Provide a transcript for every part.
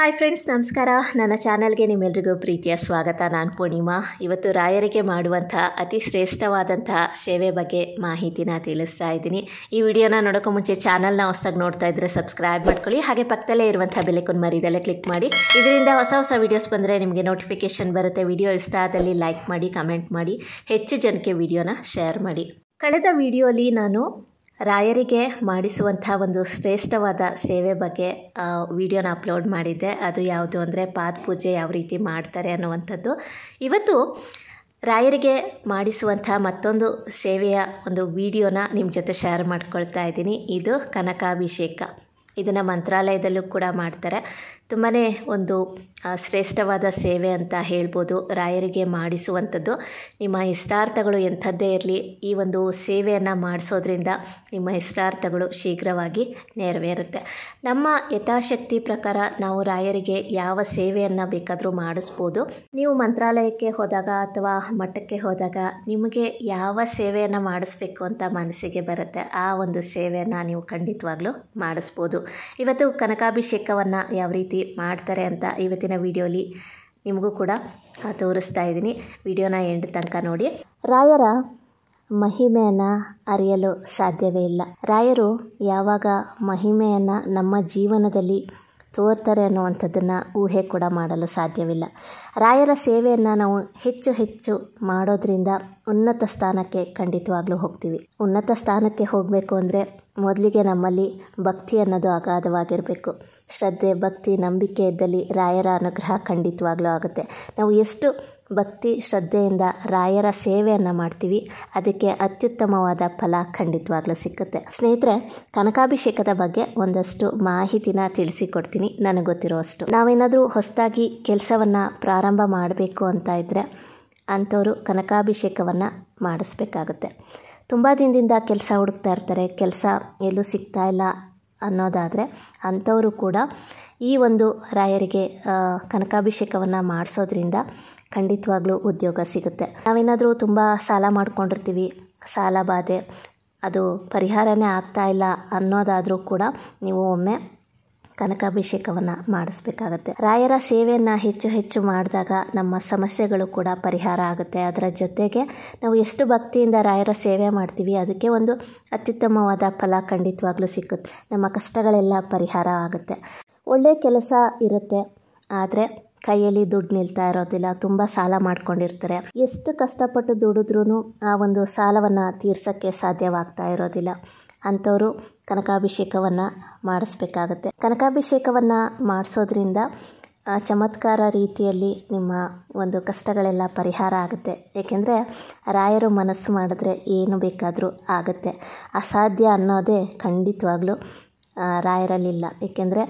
hi friends ನಮಸ್ಕಾರ ನನ್ನ ಚಾನಲ್ಗೆ ನಿಮ್ಮೆಲ್ರಿಗೂ ಪ್ರೀತಿಯ ಸ್ವಾಗತ ನಾನು ಪೂರ್ಣಿಮಾ ಇವತ್ತು ರಾಯರಿಗೆ ಮಾಡುವಂಥ ಅತಿ ಶ್ರೇಷ್ಠವಾದಂಥ ಸೇವೆ ಬಗ್ಗೆ ಮಾಹಿತಿನ ತಿಳಿಸ್ತಾ ಇದ್ದೀನಿ ಈ ವಿಡಿಯೋನ ನೋಡೋಕ್ಕೂ ಮುಂಚೆ ಚಾನಲ್ನ ಹೊಸದಾಗಿ ನೋಡ್ತಾ ಇದ್ದರೆ ಸಬ್ಸ್ಕ್ರೈಬ್ ಮಾಡ್ಕೊಳ್ಳಿ ಹಾಗೆ ಪಕ್ಕದಲ್ಲೇ ಇರುವಂಥ ಬೆಲೆಕೊಂಡು ಇದೆಲ್ಲ ಕ್ಲಿಕ್ ಮಾಡಿ ಇದರಿಂದ ಹೊಸ ಹೊಸ ವಿಡಿಯೋಸ್ ಬಂದರೆ ನಿಮಗೆ ನೋಟಿಫಿಕೇಷನ್ ಬರುತ್ತೆ ವಿಡಿಯೋ ಇಷ್ಟ ಆದಲ್ಲಿ ಲೈಕ್ ಮಾಡಿ ಕಮೆಂಟ್ ಮಾಡಿ ಹೆಚ್ಚು ಜನಕ್ಕೆ ವಿಡಿಯೋನ ಶೇರ್ ಮಾಡಿ ಕಳೆದ ವಿಡಿಯೋಲಿ ನಾನು ರಾಯರಿಗೆ ಮಾಡಿಸುವಂಥ ಒಂದು ಶ್ರೇಷ್ಠವಾದ ಸೇವೆ ಬಗ್ಗೆ ವಿಡಿಯೋನ ಅಪ್ಲೋಡ್ ಮಾಡಿದ್ದೆ ಅದು ಯಾವುದು ಅಂದರೆ ಪಾದ ಪೂಜೆ ಯಾವ ರೀತಿ ಮಾಡ್ತಾರೆ ಅನ್ನುವಂಥದ್ದು ಇವತ್ತು ರಾಯರಿಗೆ ಮಾಡಿಸುವಂಥ ಮತ್ತೊಂದು ಸೇವೆಯ ಒಂದು ವಿಡಿಯೋನ ನಿಮ್ಮ ಜೊತೆ ಶೇರ್ ಮಾಡ್ಕೊಳ್ತಾ ಇದ್ದೀನಿ ಇದು ಕನಕಾಭಿಷೇಕ ಇದನ್ನು ಮಂತ್ರಾಲಯದಲ್ಲೂ ಕೂಡ ಮಾಡ್ತಾರೆ ತುಂಬಾ ಒಂದು ಶ್ರೇಷ್ಠವಾದ ಸೇವೆ ಅಂತ ಹೇಳ್ಬೋದು ರಾಯರಿಗೆ ಮಾಡಿಸುವಂಥದ್ದು ನಿಮ್ಮ ಇಷ್ಟಾರ್ಥಗಳು ಎಂಥದ್ದೇ ಇರಲಿ ಈ ಒಂದು ಸೇವೆಯನ್ನು ಮಾಡಿಸೋದ್ರಿಂದ ನಿಮ್ಮ ಇಷ್ಟಾರ್ಥಗಳು ಶೀಘ್ರವಾಗಿ ನೆರವೇರುತ್ತೆ ನಮ್ಮ ಯಥಾಶಕ್ತಿ ಪ್ರಕಾರ ನಾವು ರಾಯರಿಗೆ ಯಾವ ಸೇವೆಯನ್ನು ಬೇಕಾದರೂ ಮಾಡಿಸ್ಬೋದು ನೀವು ಮಂತ್ರಾಲಯಕ್ಕೆ ಹೋದಾಗ ಅಥವಾ ಮಠಕ್ಕೆ ಹೋದಾಗ ನಿಮಗೆ ಯಾವ ಸೇವೆಯನ್ನು ಮಾಡಿಸ್ಬೇಕು ಅಂತ ಮನಸ್ಸಿಗೆ ಬರುತ್ತೆ ಆ ಒಂದು ಸೇವೆಯನ್ನು ನೀವು ಖಂಡಿತವಾಗ್ಲೂ ಮಾಡಿಸ್ಬೋದು ಇವತ್ತು ಕನಕಾಭಿಷೇಕವನ್ನು ಯಾವ ರೀತಿ ಮಾಡ್ತಾರೆ ಅಂತ ಇವತ್ತಿನ ವಿಡಿಯೋಲಿ ನಿಮಗೂ ಕೂಡ ತೋರಿಸ್ತಾ ಇದ್ದೀನಿ ವಿಡಿಯೋನ ಎಂಡ್ ತನಕ ನೋಡಿ ರಾಯರ ಮಹಿಮೆಯನ್ನು ಅರಿಯಲು ಸಾಧ್ಯವೇ ಇಲ್ಲ ರಾಯರು ಯಾವಾಗ ಮಹಿಮೆಯನ್ನು ನಮ್ಮ ಜೀವನದಲ್ಲಿ ತೋರ್ತಾರೆ ಅನ್ನುವಂಥದ್ದನ್ನು ಊಹೆ ಕೂಡ ಮಾಡಲು ಸಾಧ್ಯವಿಲ್ಲ ರಾಯರ ಸೇವೆಯನ್ನು ನಾವು ಹೆಚ್ಚು ಹೆಚ್ಚು ಮಾಡೋದ್ರಿಂದ ಉನ್ನತ ಸ್ಥಾನಕ್ಕೆ ಖಂಡಿತವಾಗ್ಲೂ ಹೋಗ್ತೀವಿ ಉನ್ನತ ಸ್ಥಾನಕ್ಕೆ ಹೋಗಬೇಕು ಅಂದರೆ ಮೊದಲಿಗೆ ನಮ್ಮಲ್ಲಿ ಭಕ್ತಿ ಅನ್ನೋದು ಅಗಾಧವಾಗಿರಬೇಕು ಶ್ರದ್ಧೆ ಭಕ್ತಿ ನಂಬಿಕೆ ಇದ್ದಲ್ಲಿ ರಾಯರ ಅನುಗ್ರಹ ಖಂಡಿತವಾಗ್ಲೂ ಆಗುತ್ತೆ ನಾವು ಎಷ್ಟು ಭಕ್ತಿ ಶ್ರದ್ಧೆಯಿಂದ ರಾಯರ ಸೇವೆಯನ್ನು ಮಾಡ್ತೀವಿ ಅದಕ್ಕೆ ಅತ್ಯುತ್ತಮವಾದ ಫಲ ಖಂಡಿತವಾಗ್ಲೂ ಸಿಕ್ಕುತ್ತೆ ಸ್ನೇಹಿತರೆ ಕನಕಾಭಿಷೇಕದ ಬಗ್ಗೆ ಒಂದಷ್ಟು ಮಾಹಿತಿನ ತಿಳಿಸಿಕೊಡ್ತೀನಿ ನನಗೆ ಗೊತ್ತಿರೋಷ್ಟು ನಾವೇನಾದರೂ ಹೊಸದಾಗಿ ಕೆಲಸವನ್ನು ಪ್ರಾರಂಭ ಮಾಡಬೇಕು ಅಂತ ಇದ್ದರೆ ಅಂಥವರು ಕನಕಾಭಿಷೇಕವನ್ನು ಮಾಡಿಸ್ಬೇಕಾಗುತ್ತೆ ತುಂಬ ದಿನದಿಂದ ಕೆಲಸ ಹುಡುಕ್ತಾ ಇರ್ತಾರೆ ಕೆಲಸ ಎಲ್ಲೂ ಸಿಗ್ತಾ ಇಲ್ಲ ಅನ್ನೋದಾದರೆ ಅಂಥವರು ಕೂಡ ಈ ಒಂದು ರಾಯರಿಗೆ ಕನಕಾಭಿಷೇಕವನ್ನು ಮಾಡಿಸೋದ್ರಿಂದ ಖಂಡಿತವಾಗ್ಲೂ ಉದ್ಯೋಗ ಸಿಗುತ್ತೆ ನಾವೇನಾದರೂ ತುಂಬ ಸಾಲ ಮಾಡ್ಕೊಂಡಿರ್ತೀವಿ ಸಾಲ ಬಾಧೆ ಅದು ಪರಿಹಾರನೇ ಆಗ್ತಾ ಇಲ್ಲ ಅನ್ನೋದಾದರೂ ಕೂಡ ನೀವು ಒಮ್ಮೆ ಕನಕಾಭಿಷೇಕವನ್ನು ಮಾಡಿಸ್ಬೇಕಾಗತ್ತೆ ರಾಯರ ಸೇವೆಯನ್ನು ಹೆಚ್ಚು ಹೆಚ್ಚು ಮಾಡಿದಾಗ ನಮ್ಮ ಸಮಸ್ಯೆಗಳು ಕೂಡ ಪರಿಹಾರ ಆಗುತ್ತೆ ಅದರ ಜೊತೆಗೆ ನಾವು ಎಷ್ಟು ಭಕ್ತಿಯಿಂದ ರಾಯರ ಸೇವೆ ಮಾಡ್ತೀವಿ ಅದಕ್ಕೆ ಒಂದು ಅತ್ಯುತ್ತಮವಾದ ಫಲ ಖಂಡಿತವಾಗ್ಲೂ ಸಿಕ್ಕುತ್ತೆ ನಮ್ಮ ಕಷ್ಟಗಳೆಲ್ಲ ಪರಿಹಾರ ಆಗುತ್ತೆ ಒಳ್ಳೆಯ ಕೆಲಸ ಇರುತ್ತೆ ಆದರೆ ಕೈಯಲ್ಲಿ ದುಡ್ಡು ನಿಲ್ತಾ ಇರೋದಿಲ್ಲ ತುಂಬ ಸಾಲ ಮಾಡ್ಕೊಂಡಿರ್ತಾರೆ ಎಷ್ಟು ಕಷ್ಟಪಟ್ಟು ದುಡಿದ್ರೂ ಆ ಒಂದು ಸಾಲವನ್ನು ತೀರ್ಸೋಕ್ಕೆ ಸಾಧ್ಯವಾಗ್ತಾ ಇರೋದಿಲ್ಲ ಅಂಥವರು ಕನಕಾಭಿಷೇಕವನ್ನು ಮಾಡಿಸ್ಬೇಕಾಗತ್ತೆ ಕನಕಾಭಿಷೇಕವನ್ನು ಮಾಡಿಸೋದ್ರಿಂದ ಚಮತ್ಕಾರ ರೀತಿಯಲ್ಲಿ ನಿಮ್ಮ ಒಂದು ಕಷ್ಟಗಳೆಲ್ಲ ಪರಿಹಾರ ಆಗುತ್ತೆ ಏಕೆಂದರೆ ರಾಯರು ಮನಸ್ಸು ಮಾಡಿದ್ರೆ ಏನು ಬೇಕಾದರೂ ಆಗುತ್ತೆ ಅಸಾಧ್ಯ ಅನ್ನೋದೇ ಖಂಡಿತವಾಗ್ಲೂ ರಾಯರಲ್ಲಿಲ್ಲ ಏಕೆಂದರೆ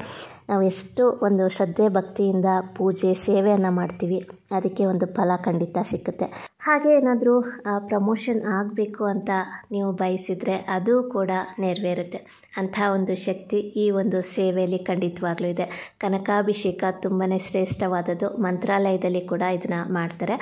ನಾವು ಎಷ್ಟು ಒಂದು ಶ್ರದ್ಧೆ ಭಕ್ತಿಯಿಂದ ಪೂಜೆ ಸೇವೆಯನ್ನು ಮಾಡ್ತೀವಿ ಅದಕ್ಕೆ ಒಂದು ಫಲ ಖಂಡಿತ ಸಿಕ್ಕುತ್ತೆ ಹಾಗೆ ಏನಾದರೂ ಪ್ರಮೋಷನ್ ಆಗಬೇಕು ಅಂತ ನೀವು ಬಯಸಿದರೆ ಅದು ಕೂಡ ನೆರವೇರುತ್ತೆ ಅಂಥ ಒಂದು ಶಕ್ತಿ ಈ ಒಂದು ಸೇವೆಯಲ್ಲಿ ಖಂಡಿತವಾಗ್ಲೂ ಇದೆ ಕನಕಾಭಿಷೇಕ ತುಂಬಾ ಶ್ರೇಷ್ಠವಾದದ್ದು ಮಂತ್ರಾಲಯದಲ್ಲಿ ಕೂಡ ಇದನ್ನು ಮಾಡ್ತಾರೆ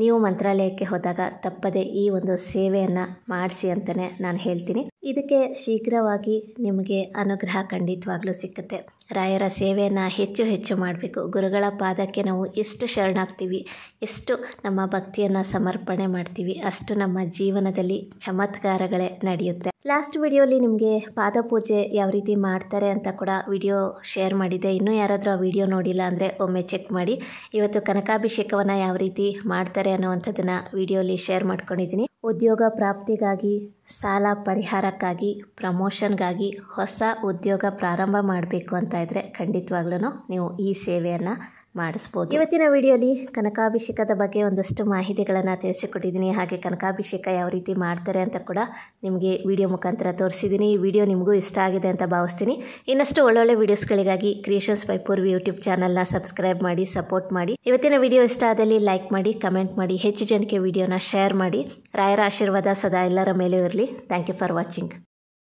ನೀವು ಮಂತ್ರಾಲಯಕ್ಕೆ ಹೋದಾಗ ತಪ್ಪದೆ ಈ ಒಂದು ಸೇವೆಯನ್ನು ಮಾಡಿಸಿ ಅಂತಲೇ ನಾನು ಹೇಳ್ತೀನಿ ಇದಕ್ಕೆ ಶೀಘ್ರವಾಗಿ ನಿಮಗೆ ಅನುಗ್ರಹ ಖಂಡಿತವಾಗ್ಲೂ ಸಿಕ್ಕುತ್ತೆ ರಾಯರ ಸೇವೆಯನ್ನು ಹೆಚ್ಚು ಹೆಚ್ಚು ಮಾಡಬೇಕು ಗುರುಗಳ ಪಾದಕ್ಕೆ ನಾವು ಎಷ್ಟು ಶರಣಾಗ್ತೀವಿ ಎಷ್ಟು ನಮ್ಮ ಭಕ್ತಿಯನ್ನು ಸಮರ್ಪಣೆ ಮಾಡ್ತೀವಿ ಅಷ್ಟು ನಮ್ಮ ಜೀವನದಲ್ಲಿ ಚಮತ್ಕಾರಗಳೇ ನಡೆಯುತ್ತೆ ಲಾಸ್ಟ್ ವಿಡಿಯೋಲಿ ನಿಮಗೆ ಪಾದಪೂಜೆ ಯಾವ ರೀತಿ ಮಾಡ್ತಾರೆ ಅಂತ ಕೂಡ ವಿಡಿಯೋ ಶೇರ್ ಮಾಡಿದೆ ಇನ್ನೂ ಯಾರಾದರೂ ಆ ವಿಡಿಯೋ ನೋಡಿಲ್ಲ ಅಂದರೆ ಒಮ್ಮೆ ಚೆಕ್ ಮಾಡಿ ಇವತ್ತು ಕನಕಾಭಿಷೇಕವನ್ನು ಯಾವ ರೀತಿ ಮಾಡ್ತಾರೆ ಅನ್ನೋವಂಥದ್ದನ್ನು ವಿಡಿಯೋಲಿ ಶೇರ್ ಮಾಡ್ಕೊಂಡಿದ್ದೀನಿ ಉದ್ಯೋಗ ಪ್ರಾಪ್ತಿಗಾಗಿ ಸಾಲ ಪರಿಹಾರಕ್ಕಾಗಿ ಪ್ರಮೋಷನ್ಗಾಗಿ ಹೊಸ ಉದ್ಯೋಗ ಪ್ರಾರಂಭ ಮಾಡಬೇಕು ಅಂತ ಇದ್ದರೆ ಖಂಡಿತವಾಗ್ಲೂ ನೀವು ಈ ಸೇವೆಯನ್ನು ಮಾಡಿಸ್ಬೋದು ಇವತ್ತಿನ ವಿಡಿಯೋಲಿ ಕನಕಾಭಿಷೇಕದ ಬಗ್ಗೆ ಒಂದಷ್ಟು ಮಾಹಿತಿಗಳನ್ನು ತಿಳಿಸಿಕೊಟ್ಟಿದ್ದೀನಿ ಹಾಗೆ ಕನಕಾಭಿಷೇಕ ಯಾವ ರೀತಿ ಮಾಡ್ತಾರೆ ಅಂತ ಕೂಡ ನಿಮಗೆ ವಿಡಿಯೋ ಮುಖಾಂತರ ತೋರಿಸಿದ್ದೀನಿ ಈ ವಿಡಿಯೋ ನಿಮಗೂ ಇಷ್ಟ ಆಗಿದೆ ಅಂತ ಭಾವಿಸ್ತೀನಿ ಇನ್ನಷ್ಟು ಒಳ್ಳೊಳ್ಳೆ ವಿಡಿಯೋಸ್ಗಳಿಗಾಗಿ ಕ್ರಿಯೇಷನ್ಸ್ ಬೈ ಪೂರ್ವ ಯೂಟ್ಯೂಬ್ ಚಾನಲ್ನ ಸಬ್ಸ್ಕ್ರೈಬ್ ಮಾಡಿ ಸಪೋರ್ಟ್ ಮಾಡಿ ಇವತ್ತಿನ ವಿಡಿಯೋ ಇಷ್ಟ ಆದಲ್ಲಿ ಲೈಕ್ ಮಾಡಿ ಕಮೆಂಟ್ ಮಾಡಿ ಹೆಚ್ಚು ಜನಕ್ಕೆ ವಿಡಿಯೋನ ಶೇರ್ ಮಾಡಿ ರಾಯರ ಆಶೀರ್ವಾದ ಸದಾ ಎಲ್ಲರ ಮೇಲೂ ಇರಲಿ ಥ್ಯಾಂಕ್ ಯು ಫಾರ್ ವಾಚಿಂಗ್